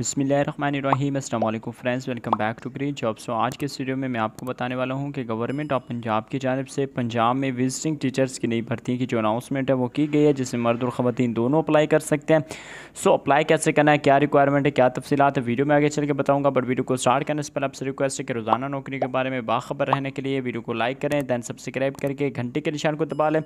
बसमीम अल्लाम friends welcome back to green job so आज के वीडियो में मैं आपको बताने वाला हूं कि गवर्नमेंट ऑफ पंजाब की जानब से पंजाब में विजिटिंग टीचर्स की नई भर्ती की जो अनाउंसमेंट है वो की गई है जिसमें मर्द और ख़वान दोनों अप्लाई कर सकते हैं सो अप्लाई कैसे करना है क्या रिक्वायरमेंट है क्या तफसीत है वीडियो में आगे चल के बताऊँगा बट वीडियो को स्टार्ट करने से पहले आपसे रिक्वेस्ट है कि रोज़ाना नौकरी के बारे में बाखबर रहने के लिए वीडियो को लाइक करें दैन सब्सक्राइब करके घंटे के निशान को दबा लें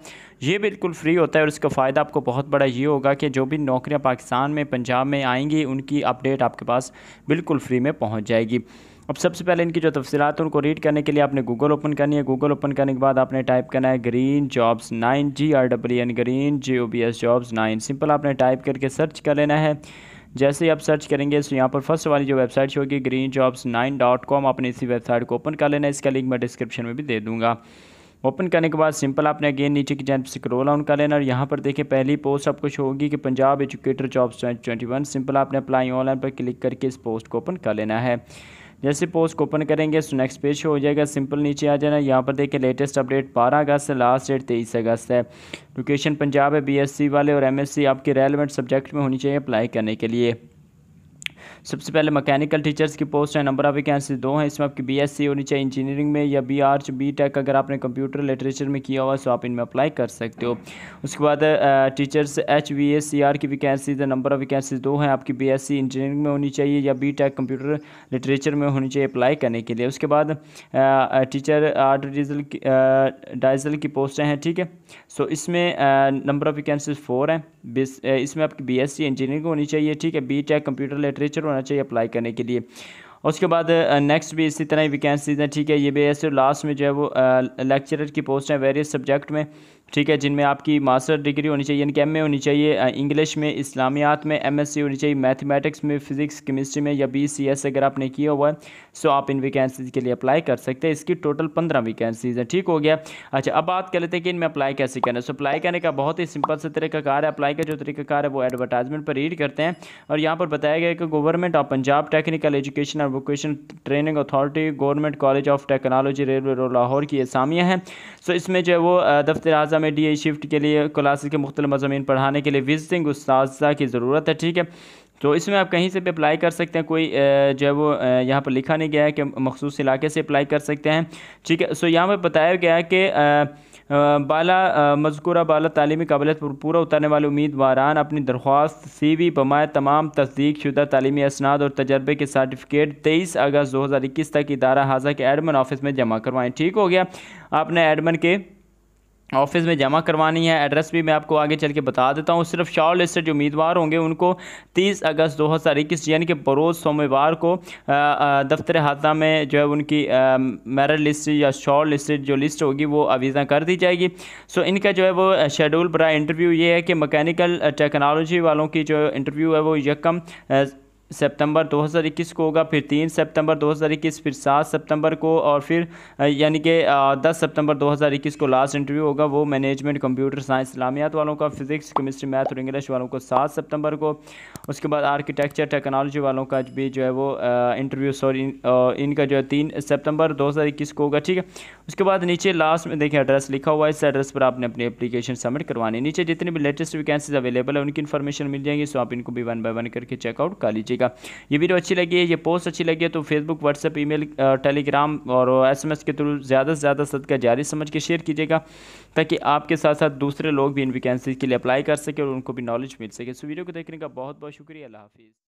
ये बिल्कुल फ्री होता है और इसका फ़ायदा आपको बहुत बड़ा ये होगा कि जो भी नौकरियाँ पाकिस्तान में पंजाब में आएंगी उनकी अपडेट वेबसाइट आपके पास बिल्कुल फ्री में पहुँच जाएगी अब सबसे पहले इनकी जो तफसीत उनको रीड करने के लिए आपने गूगल ओपन करनी है गूगल ओपन करने के बाद आपने टाइप करना है green jobs nine G R W N green J O B S jobs nine simple आपने टाइप करके सर्च कर लेना है जैसे ही आप सर्च करेंगे तो यहाँ पर फर्स्ट वाली जो वेबसाइट होगी green jobs nine dot com आपने इसी वेबसाइट को ओपन कर लेना है इसका लिंक मैं डिस्क्रिप्शन में भी दे दूँगा ओपन करने के बाद सिंपल आपने अगेन नीचे की जैन स्क्रोल ऑन कर लेना और यहाँ पर देखिए पहली पोस्ट आपको शो होगी कि Punjab educator jobs twenty one simple आपने अप्लाई ऑनलाइन पर क्लिक करके इस पोस्ट को ओपन कर लेना है जैसे पोस्ट ओपन करेंगे तो नेक्स्ट पेज शो हो जाएगा सिंपल नीचे आ जाना यहाँ पर देखिए लेटेस्ट अपडेट 12 अगस्त से लास्ट डेट 23 अगस्त है लोकेशन पंजाब है बीएससी वाले और एमएससी आपके रेलिवेंट सब्जेक्ट में होनी चाहिए अप्लाई करने के लिए सबसे पहले मैकेनिकल टीचर्स की पोस्ट है नंबर ऑफ वैकेंसी दो हैं इसमें आपकी बीएससी होनी चाहिए इंजीनियरिंग में या बी आर बी टेक अगर आपने कंप्यूटर लिटरेचर में किया हुआ है तो आप इनमें अप्लाई कर सकते हो उसके बाद teachers H V S C R की वैकेंसीज नंबर ऑफ वैकेंसी दो हैं आपकी बी एस सी इंजीनियरिंग में होनी चाहिए या बी टेक कंप्यूटर लिटरेचर में होनी चाहिए अप्लाई करने के लिए उसके बाद टीचर आर्ट डीजल डाइजल की पोस्टें हैं ठीक है सो इसमें नंबर ऑफ वैकेंसी फोर हैं इसमें आपकी बी एस सी इंजीनियरिंग होनी चाहिए ठीक है बी टेक कंप्यूटर लिटरेचर होना चाहिए अप्लाई करने के लिए उसके बाद नेक्स्ट भी इसी तरह ही वैकेंसीज हैं ठीक है ये भी ऐसे लास्ट में जो है वो लेक्चरर की पोस्ट है वेरियस सब्जेक्ट में ठीक है जिनमें आपकी मास्टर डिग्री होनी चाहिए यानी कि एम होनी चाहिए इंग्लिश में इस्लामियात में एमएससी होनी चाहिए मैथमेटिक्स में फ़िज़िक्स केमिस्ट्री में या बी सी एस अगर आपने किया हुआ है सो आप इन वैकेंसीज़ के लिए अप्लाई कर सकते हैं इसकी टोटल पंद्रह वैकेंसीज़ हैं ठीक हो गया अच्छा अब बात कर लेते हैं कि इनमें अप्लाई कैसे करना है सो अप्लाई करने का बहुत ही सिंपल सा तरीकाकार है अप्लाई का जो तरीकाकार है वो एडवर्टाइजमेंट पर रीड करते हैं और यहाँ पर बताया गया कि government of Punjab technical education और vocation training authority government college of technology railway Lahore की असामियाँ हैं सो इसमें जो है वो दफ्तर आज़म మేడి యా షిఫ్ట్ కేలియే క్లాసెస్ కే ముఖతల్ మజమీన్ పహాననే కేలియే విజిటింగ్ ఉస్తాద్ సా కి జరూరత్ హై ఠీక్ హై తో ఇస్ మే ఆప్ కహీన్ సే బి అప్లై కర్ సక్తే హై కోయ్ జో హై వ యహ పర్ లిఖానే గయా హై కే మఖ్సస్ ఇలాకే సే అప్లై కర్ సక్తే హై ఠీక్ హై సో యహ పర్ బతాయా గయా హై కే బాలా మజ్కురా బాలా తాలీమీ కబలత్ పూరా ఉతarne వాలే ఉమీద్వారాన్ apni దర్ఖాస్ట్ cv బమ్ాయ్ తమామ్ తస్దీక్ షుద తాలీమీ అస్నాద్ ఔర్ తజర్బే కే సర్టిఫికెట్ 23 ఆగస్ట్ 2021 తక్ ఇదారా హాజా కే అడ్మిన్ ఆఫీస్ మే జమా కర్వాయే ఠీక్ హో గయా ఆప్నే అడ్మిన్ కే ऑफिस में जमा करवानी है एड्रेस भी मैं आपको आगे चल के बता देता हूँ सिर्फ शॉर्ट लिस्टेड जो उम्मीदवार होंगे उनको 30 अगस्त 2021 यानी कि बरोज सोमवार को दफ्तर हाथा में जो है उनकी मेरिट लिस्ट या शॉर्ट लिस्टेड जो लिस्ट होगी वो अवीज़ा कर दी जाएगी सो इनका जो है वो शेड्यूल बरा इंटरव्यू ये है कि मकैनिकल टेक्नोलॉजी वालों की जो इंटरव्यू है वो यकम सितंबर 2021 को होगा फिर तीन सितंबर 2021 फिर सात सितंबर को और फिर यानी कि दस सितंबर 2021 को लास्ट इंटरव्यू होगा वो मैनेजमेंट कंप्यूटर साइंस इस्लामियात वालों का फिजिक्स केमिस्ट्री मैथ और इंग्लिश वालों को सात सितंबर को उसके बाद आर्किटेक्चर टेक्नोलॉजी वालों का भी जो है वो इंटरव्यू सॉरी इनका जो है तीन सेप्टेम्बर दो को होगा ठीक है उसके बाद नीचे लास्ट में देखिए एड्रेस लिखा हुआ है इस एड्रेस पर आपने अपनी अपलीकेशन सबमिट करवानी नीचे जितनी भी लेटेस्ट वैकेंसीज अवेलेबल है उनकी इन्फॉर्मेशन मिल जाएंगी सो आप इनको भी वन बाई वन करके चेकआउट कर लीजिएगा कीजिएगा ये वीडियो अच्छी लगी है ये पोस्ट अच्छी लगी है तो फेसबुक व्हाट्सएप मेल टेलीग्राम और एस के थ्रू ज़्यादा से ज़्यादा सदका जारी समझ के शेयर कीजिएगा ताकि आपके साथ साथ दूसरे लोग भी इन वैकेंसी के लिए अप्लाई कर सकें और उनको भी नॉलेज मिल सके इस वीडियो को देखने का बहुत बहुत शुक्रिया अल्लाह हाफिज़